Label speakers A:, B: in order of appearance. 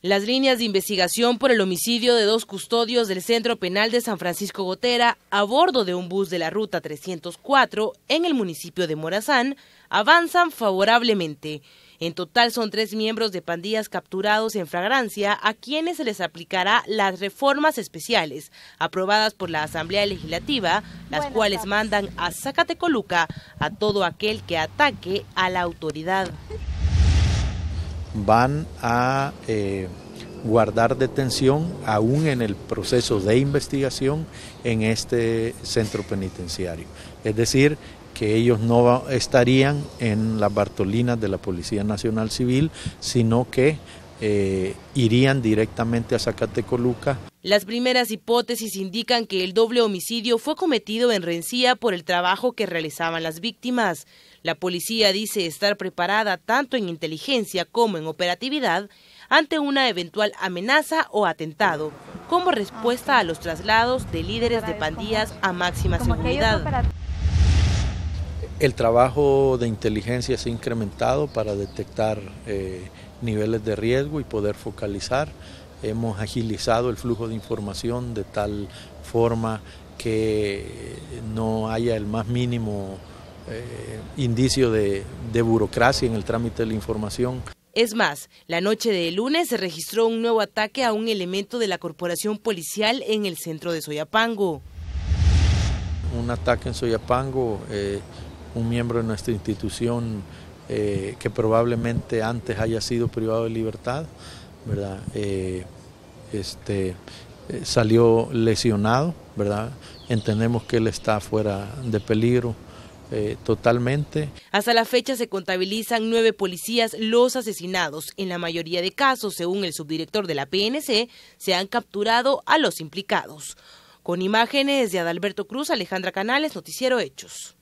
A: Las líneas de investigación por el homicidio de dos custodios del Centro Penal de San Francisco Gotera a bordo de un bus de la Ruta 304 en el municipio de Morazán avanzan favorablemente. En total son tres miembros de pandillas capturados en fragrancia a quienes se les aplicará las reformas especiales aprobadas por la Asamblea Legislativa, las cuales mandan a Zacatecoluca a todo aquel que ataque a la autoridad
B: van a eh, guardar detención aún en el proceso de investigación en este centro penitenciario. Es decir, que ellos no estarían en las Bartolinas de la Policía Nacional Civil, sino que eh, irían directamente a Zacatecoluca
A: las primeras hipótesis indican que el doble homicidio fue cometido en Rencía por el trabajo que realizaban las víctimas. La policía dice estar preparada tanto en inteligencia como en operatividad ante una eventual amenaza o atentado, como respuesta a los traslados de líderes de pandillas a máxima seguridad.
B: El trabajo de inteligencia se ha incrementado para detectar eh, niveles de riesgo y poder focalizar hemos agilizado el flujo de información de tal forma que no haya el más mínimo eh, indicio de, burocracia en el trámite de la información.
A: Es más, la noche de lunes se registró un nuevo ataque a un elemento de la corporación policial en el centro de Soyapango.
B: Un ataque en Soyapango, eh, un miembro de nuestra institución eh, que probablemente antes haya sido privado de libertad, ¿verdad? Eh, este, eh, salió lesionado, ¿verdad? Entendemos que él está fuera de peligro. Eh, totalmente.
A: Hasta la fecha se contabilizan nueve policías los asesinados. En la mayoría de casos, según el subdirector de la PNC, se han capturado a los implicados. Con imágenes de Adalberto Cruz, Alejandra Canales, Noticiero Hechos.